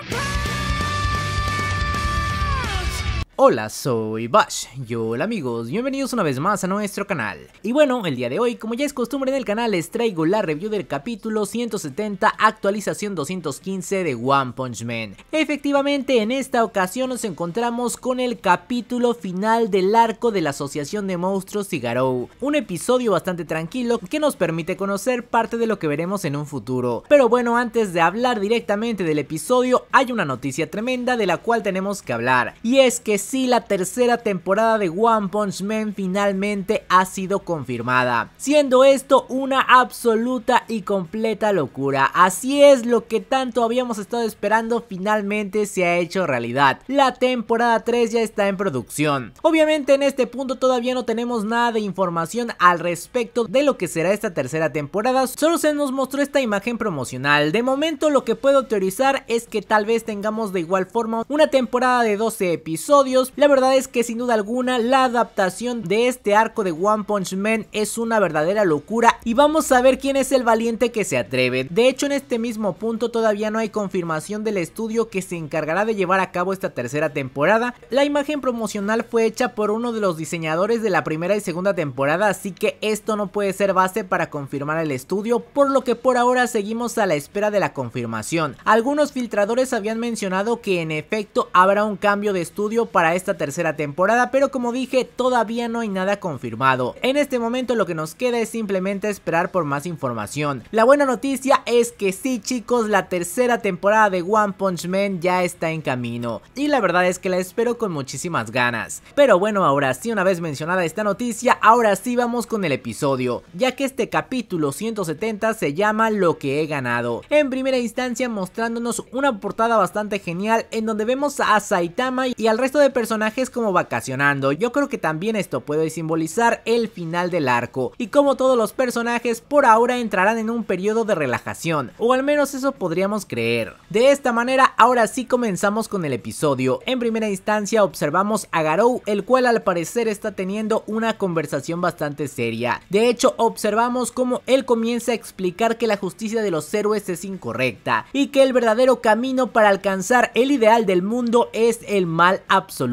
my pain! Hola, soy Bash, yo hola amigos, bienvenidos una vez más a nuestro canal. Y bueno, el día de hoy, como ya es costumbre en el canal, les traigo la review del capítulo 170, actualización 215 de One Punch Man. Efectivamente, en esta ocasión nos encontramos con el capítulo final del arco de la Asociación de Monstruos y Garou. Un episodio bastante tranquilo que nos permite conocer parte de lo que veremos en un futuro. Pero bueno, antes de hablar directamente del episodio, hay una noticia tremenda de la cual tenemos que hablar. Y es que si la tercera temporada de One Punch Man finalmente ha sido confirmada, siendo esto una absoluta y completa locura. Así es, lo que tanto habíamos estado esperando finalmente se ha hecho realidad. La temporada 3 ya está en producción. Obviamente en este punto todavía no tenemos nada de información al respecto de lo que será esta tercera temporada, solo se nos mostró esta imagen promocional. De momento lo que puedo teorizar es que tal vez tengamos de igual forma una temporada de 12 episodios la verdad es que sin duda alguna la adaptación de este arco de One Punch Man es una verdadera locura y vamos a ver quién es el valiente que se atreve. De hecho en este mismo punto todavía no hay confirmación del estudio que se encargará de llevar a cabo esta tercera temporada. La imagen promocional fue hecha por uno de los diseñadores de la primera y segunda temporada así que esto no puede ser base para confirmar el estudio por lo que por ahora seguimos a la espera de la confirmación. Algunos filtradores habían mencionado que en efecto habrá un cambio de estudio para esta tercera temporada, pero como dije, todavía no hay nada confirmado. En este momento lo que nos queda es simplemente esperar por más información. La buena noticia es que sí chicos, la tercera temporada de One Punch Man ya está en camino. Y la verdad es que la espero con muchísimas ganas. Pero bueno, ahora sí, una vez mencionada esta noticia, ahora sí vamos con el episodio, ya que este capítulo 170 se llama Lo que he ganado. En primera instancia mostrándonos una portada bastante genial en donde vemos a Saitama y al resto de personajes como vacacionando. Yo creo que también esto puede simbolizar el final del arco. Y como todos los personajes por ahora entrarán en un periodo de relajación. O al menos eso podríamos creer. De esta manera ahora sí comenzamos con el episodio. En primera instancia observamos a Garou el cual al parecer está teniendo una conversación bastante seria. De hecho observamos cómo él comienza a explicar que la justicia de los héroes es incorrecta. Y que el verdadero camino para alcanzar el ideal del mundo es el mal absoluto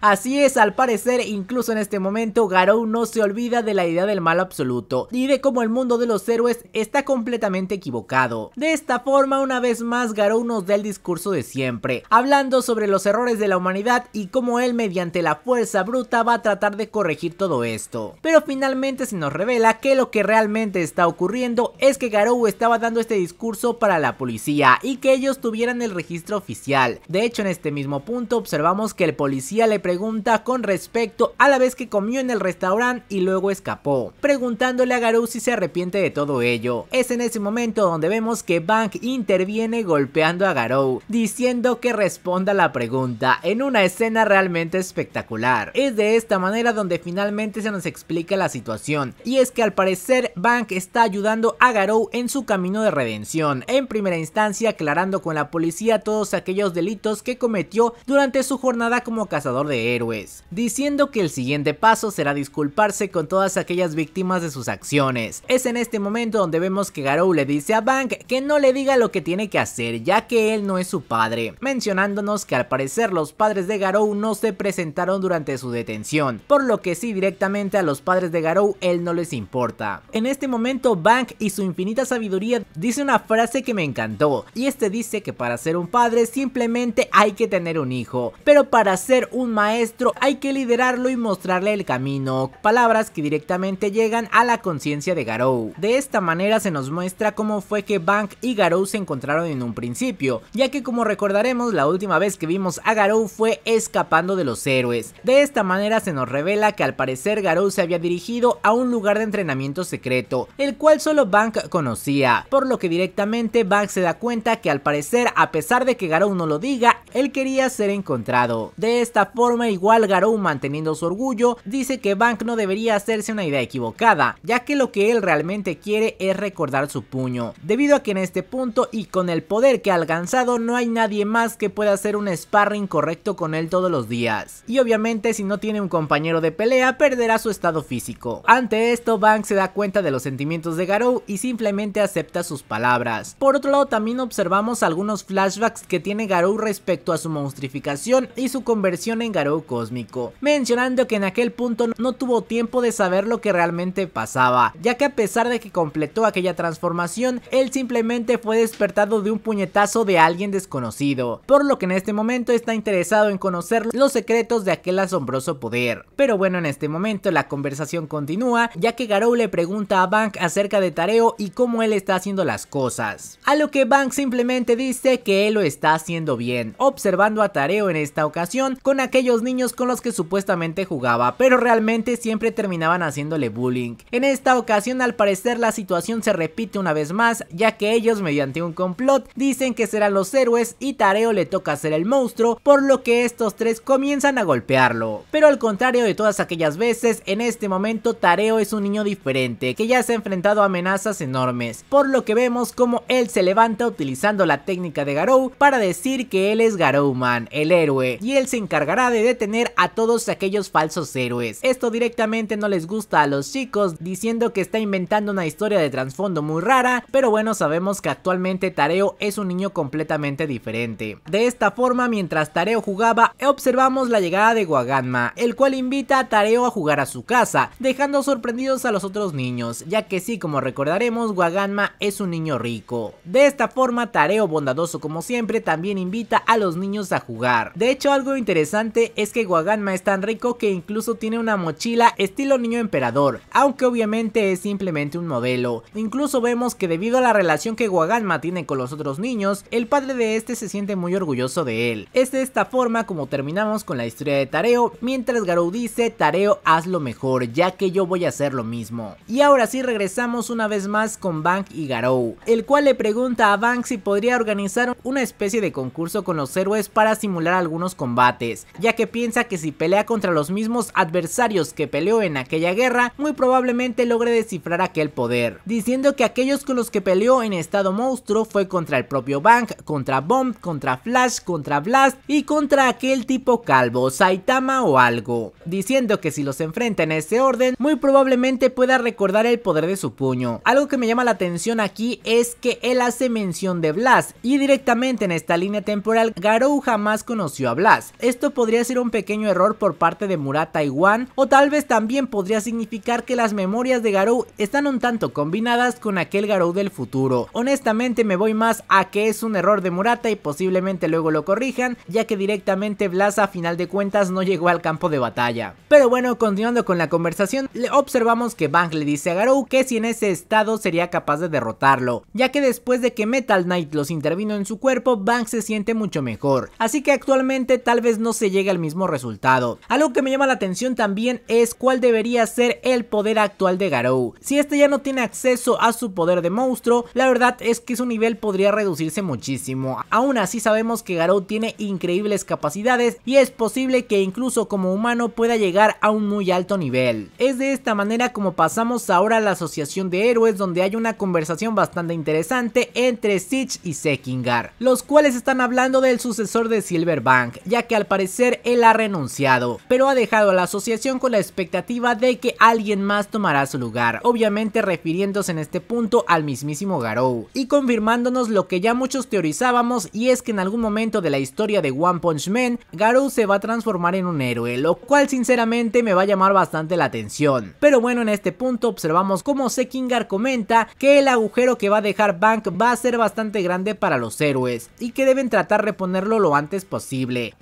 Así es, al parecer, incluso en este momento, Garou no se olvida de la idea del mal absoluto y de cómo el mundo de los héroes está completamente equivocado. De esta forma, una vez más, Garou nos da el discurso de siempre, hablando sobre los errores de la humanidad y cómo él, mediante la fuerza bruta, va a tratar de corregir todo esto. Pero finalmente se nos revela que lo que realmente está ocurriendo es que Garou estaba dando este discurso para la policía y que ellos tuvieran el registro oficial. De hecho, en este mismo punto observamos que el policía policía le pregunta con respecto a la vez que comió en el restaurante y luego escapó, preguntándole a Garou si se arrepiente de todo ello. Es en ese momento donde vemos que Bank interviene golpeando a Garou, diciendo que responda la pregunta, en una escena realmente espectacular. Es de esta manera donde finalmente se nos explica la situación, y es que al parecer Bank está ayudando a Garou en su camino de redención, en primera instancia aclarando con la policía todos aquellos delitos que cometió durante su jornada como cazador de héroes, diciendo que el siguiente paso será disculparse con todas aquellas víctimas de sus acciones. Es en este momento donde vemos que Garou le dice a Bank que no le diga lo que tiene que hacer ya que él no es su padre, mencionándonos que al parecer los padres de Garou no se presentaron durante su detención, por lo que sí directamente a los padres de Garou él no les importa. En este momento Bank y su infinita sabiduría dice una frase que me encantó y este dice que para ser un padre simplemente hay que tener un hijo, pero para ser un maestro hay que liderarlo y mostrarle el camino, palabras que directamente llegan a la conciencia de Garou. De esta manera se nos muestra cómo fue que Bank y Garou se encontraron en un principio, ya que como recordaremos la última vez que vimos a Garou fue escapando de los héroes. De esta manera se nos revela que al parecer Garou se había dirigido a un lugar de entrenamiento secreto, el cual solo Bank conocía, por lo que directamente Bank se da cuenta que al parecer a pesar de que Garou no lo diga, él quería ser encontrado. De esta forma, igual Garou manteniendo su orgullo, dice que Bank no debería hacerse una idea equivocada, ya que lo que él realmente quiere es recordar su puño, debido a que en este punto y con el poder que ha alcanzado no hay nadie más que pueda hacer un sparring correcto con él todos los días, y obviamente si no tiene un compañero de pelea perderá su estado físico. Ante esto Bank se da cuenta de los sentimientos de Garou y simplemente acepta sus palabras. Por otro lado también observamos algunos flashbacks que tiene Garou respecto a su monstrificación y su conversión en Garou cósmico, mencionando que en aquel punto no tuvo tiempo de saber lo que realmente pasaba, ya que a pesar de que completó aquella transformación, él simplemente fue despertado de un puñetazo de alguien desconocido, por lo que en este momento está interesado en conocer los secretos de aquel asombroso poder. Pero bueno, en este momento la conversación continúa, ya que Garou le pregunta a Bank acerca de Tareo y cómo él está haciendo las cosas, a lo que Bank simplemente dice que él lo está haciendo bien, observando a Tareo en esta ocasión con aquellos niños con los que supuestamente jugaba, pero realmente siempre terminaban haciéndole bullying. En esta ocasión al parecer la situación se repite una vez más, ya que ellos mediante un complot dicen que serán los héroes y Tareo le toca ser el monstruo, por lo que estos tres comienzan a golpearlo. Pero al contrario de todas aquellas veces, en este momento Tareo es un niño diferente, que ya se ha enfrentado a amenazas enormes, por lo que vemos como él se levanta utilizando la técnica de Garou para decir que él es Garouman, el héroe, y él se encargará de detener a todos aquellos falsos héroes. Esto directamente no les gusta a los chicos, diciendo que está inventando una historia de trasfondo muy rara, pero bueno sabemos que actualmente Tareo es un niño completamente diferente. De esta forma, mientras Tareo jugaba, observamos la llegada de Guaganma, el cual invita a Tareo a jugar a su casa, dejando sorprendidos a los otros niños, ya que sí, como recordaremos, Guaganma es un niño rico. De esta forma, Tareo, bondadoso como siempre, también invita a los niños a jugar. De hecho, algo interesante interesante es que Guaganma es tan rico que incluso tiene una mochila estilo niño emperador, aunque obviamente es simplemente un modelo. Incluso vemos que debido a la relación que Guaganma tiene con los otros niños, el padre de este se siente muy orgulloso de él. Es de esta forma como terminamos con la historia de Tareo, mientras Garou dice, Tareo haz lo mejor, ya que yo voy a hacer lo mismo. Y ahora sí regresamos una vez más con Bank y Garou, el cual le pregunta a Bank si podría organizar una especie de concurso con los héroes para simular algunos combates ya que piensa que si pelea contra los mismos adversarios que peleó en aquella guerra, muy probablemente logre descifrar aquel poder, diciendo que aquellos con los que peleó en estado monstruo fue contra el propio Bank, contra Bomb, contra Flash, contra Blast y contra aquel tipo calvo, Saitama o algo, diciendo que si los enfrenta en ese orden, muy probablemente pueda recordar el poder de su puño. Algo que me llama la atención aquí es que él hace mención de Blast y directamente en esta línea temporal Garou jamás conoció a Blast, esto podría ser un pequeño error por parte de Murata y Wan o tal vez también podría significar que las memorias de Garou están un tanto combinadas con aquel Garou del futuro. Honestamente me voy más a que es un error de Murata y posiblemente luego lo corrijan ya que directamente Blas a final de cuentas no llegó al campo de batalla. Pero bueno, continuando con la conversación, le observamos que Bang le dice a Garou que si en ese estado sería capaz de derrotarlo, ya que después de que Metal Knight los intervino en su cuerpo, Bang se siente mucho mejor. Así que actualmente tal vez no se llegue al mismo resultado. Algo que me llama la atención también es cuál debería ser el poder actual de Garou. Si este ya no tiene acceso a su poder de monstruo, la verdad es que su nivel podría reducirse muchísimo. Aún así sabemos que Garou tiene increíbles capacidades y es posible que incluso como humano pueda llegar a un muy alto nivel. Es de esta manera como pasamos ahora a la asociación de héroes donde hay una conversación bastante interesante entre Sitch y Sekingar, los cuales están hablando del sucesor de Silverbank, ya que al parecer él ha renunciado, pero ha dejado a la asociación con la expectativa de que alguien más tomará su lugar, obviamente refiriéndose en este punto al mismísimo Garou, y confirmándonos lo que ya muchos teorizábamos y es que en algún momento de la historia de One Punch Man, Garou se va a transformar en un héroe, lo cual sinceramente me va a llamar bastante la atención. Pero bueno, en este punto observamos cómo Sekingar comenta que el agujero que va a dejar Bank va a ser bastante grande para los héroes y que deben tratar de reponerlo lo antes posible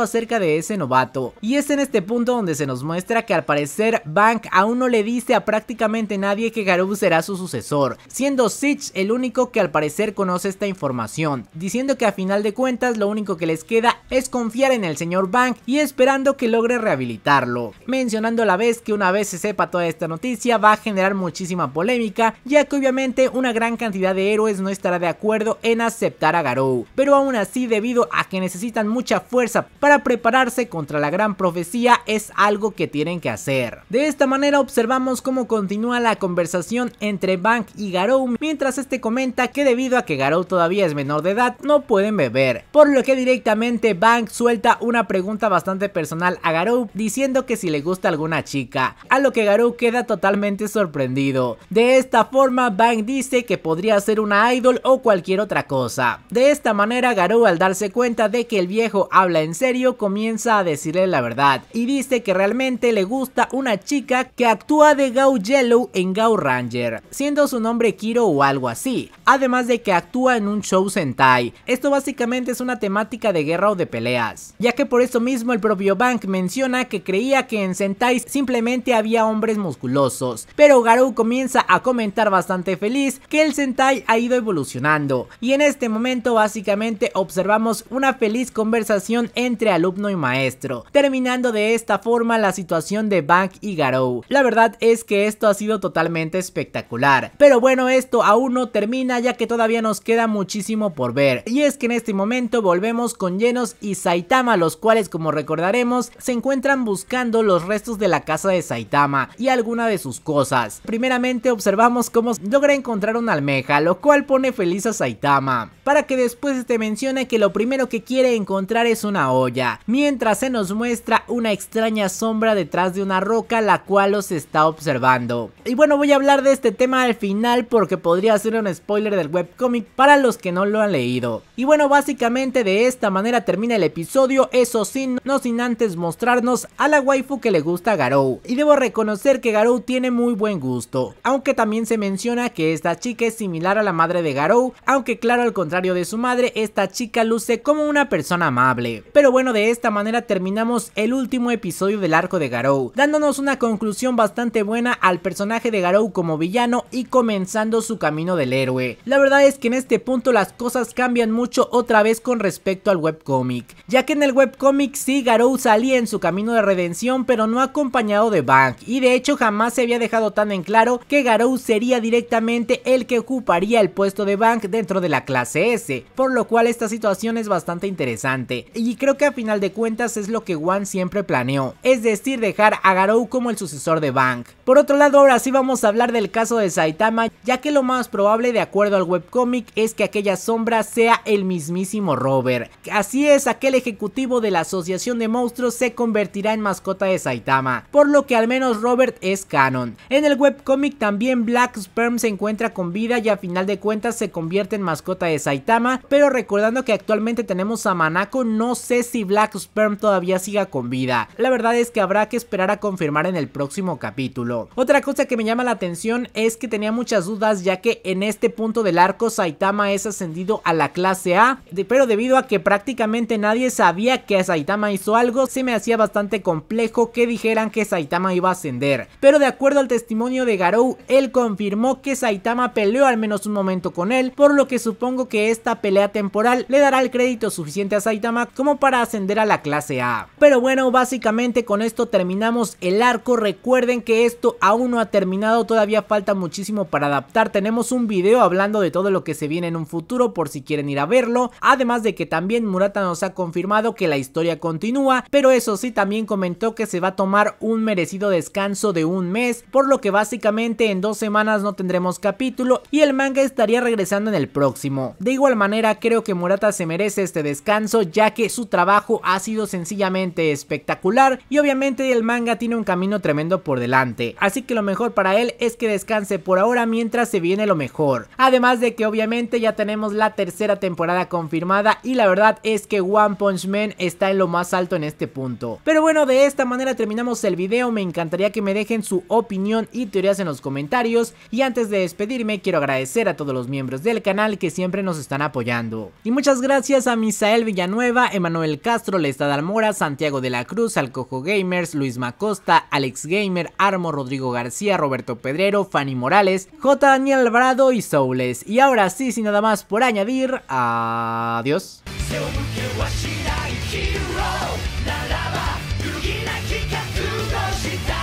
acerca de ese novato. Y es en este punto donde se nos muestra que al parecer Bank aún no le dice a prácticamente nadie que Garou será su sucesor, siendo Sitch el único que al parecer conoce esta información, diciendo que a final de cuentas lo único que les queda es confiar en el señor Bank y esperando que logre rehabilitarlo, mencionando a la vez que una vez se sepa toda esta noticia va a generar muchísima polémica, ya que obviamente una gran cantidad de héroes no estará de acuerdo en aceptar a Garou, pero aún así debido a que necesitan mucha fuerza para prepararse contra la gran profecía es algo que tienen que hacer. De esta manera observamos cómo continúa la conversación entre Bank y Garou mientras este comenta que debido a que Garou todavía es menor de edad no pueden beber, por lo que directamente Bank suelta una pregunta bastante personal a Garou diciendo que si le gusta alguna chica, a lo que Garou queda totalmente sorprendido. De esta forma Bank dice que podría ser una idol o cualquier otra cosa. De esta manera Garou al darse cuenta de que el viejo habla en serio, comienza a decirle la verdad y dice que realmente le gusta una chica que actúa de Gao Yellow en Gao Ranger, siendo su nombre Kiro o algo así, además de que actúa en un show Sentai. Esto básicamente es una temática de guerra o de peleas, ya que por eso mismo el propio Bank menciona que creía que en Sentai simplemente había hombres musculosos, pero Garou comienza a comentar bastante feliz que el Sentai ha ido evolucionando y en este momento básicamente observamos una feliz conversación entre alumno y maestro, terminando de esta forma la situación de Bank y Garou. La verdad es que esto ha sido totalmente espectacular, pero bueno esto aún no termina ya que todavía nos queda muchísimo por ver, y es que en este momento volvemos con Llenos y Saitama, los cuales como recordaremos se encuentran buscando los restos de la casa de Saitama y alguna de sus cosas. Primeramente observamos cómo logra encontrar una almeja, lo cual pone feliz a Saitama, para que después te mencione que lo primero que quiere encontrar es una olla, mientras se nos muestra una extraña sombra detrás de una roca la cual los está observando. Y bueno, voy a hablar de este tema al final porque podría ser un spoiler del webcomic para los que no lo han leído. Y bueno, básicamente de esta manera termina el episodio, eso sin no sin antes mostrarnos a la waifu que le gusta a Garou. Y debo reconocer que Garou tiene muy buen gusto, aunque también se menciona que esta chica es similar a la madre de Garou, aunque claro al contrario de su madre, esta chica luce como una persona amable. Pero bueno, de esta manera terminamos el último episodio del arco de Garou, dándonos una conclusión bastante buena al personaje de Garou como villano y comenzando su camino del héroe. La verdad es que en este punto las cosas cambian mucho otra vez con respecto al webcomic, ya que en el webcomic sí Garou salía en su camino de redención pero no acompañado de Bank y de hecho jamás se había dejado tan en claro que Garou sería directamente el que ocuparía el puesto de Bank dentro de la clase S, por lo cual esta situación es bastante interesante y creo que a final de cuentas es lo que Wan siempre planeó, es decir dejar a Garou como el sucesor de Bang. Por otro lado ahora sí vamos a hablar del caso de Saitama ya que lo más probable de acuerdo al webcomic es que aquella sombra sea el mismísimo Robert. Así es, aquel ejecutivo de la Asociación de Monstruos se convertirá en mascota de Saitama, por lo que al menos Robert es canon. En el webcomic también Black Sperm se encuentra con vida y a final de cuentas se convierte en mascota de Saitama, pero recordando que actualmente tenemos a Manako no sé si Black Sperm todavía siga con vida. La verdad es que habrá que esperar a confirmar en el próximo capítulo. Otra cosa que me llama la atención es que tenía muchas dudas ya que en este punto del arco Saitama es ascendido a la clase A, pero debido a que prácticamente nadie sabía que Saitama hizo algo, se me hacía bastante complejo que dijeran que Saitama iba a ascender. Pero de acuerdo al testimonio de Garou, él confirmó que Saitama peleó al menos un momento con él, por lo que supongo que esta pelea temporal le dará el crédito suficiente a Saitama como para ascender a la clase A. Pero bueno, básicamente con esto terminamos el arco. Recuerden que esto aún no ha terminado, todavía falta muchísimo para adaptar. Tenemos un video hablando de todo lo que se viene en un futuro por si quieren ir a verlo. Además de que también Murata nos ha confirmado que la historia continúa, pero eso sí también comentó que se va a tomar un merecido descanso de un mes, por lo que básicamente en dos semanas no tendremos capítulo y el manga estaría regresando en el próximo. De igual manera creo que Murata se merece este descanso ya que su su trabajo ha sido sencillamente espectacular y obviamente el manga tiene un camino tremendo por delante, así que lo mejor para él es que descanse por ahora mientras se viene lo mejor. Además de que obviamente ya tenemos la tercera temporada confirmada y la verdad es que One Punch Man está en lo más alto en este punto. Pero bueno, de esta manera terminamos el video, me encantaría que me dejen su opinión y teorías en los comentarios y antes de despedirme quiero agradecer a todos los miembros del canal que siempre nos están apoyando. Y muchas gracias a Misael Villanueva, Manuel Castro, Lestad Almora, Santiago de la Cruz, Alcojo Gamers, Luis Macosta, Alex Gamer, Armo, Rodrigo García, Roberto Pedrero, Fanny Morales, J. Daniel Alvarado y Soules. Y ahora sí, sin nada más por añadir, adiós.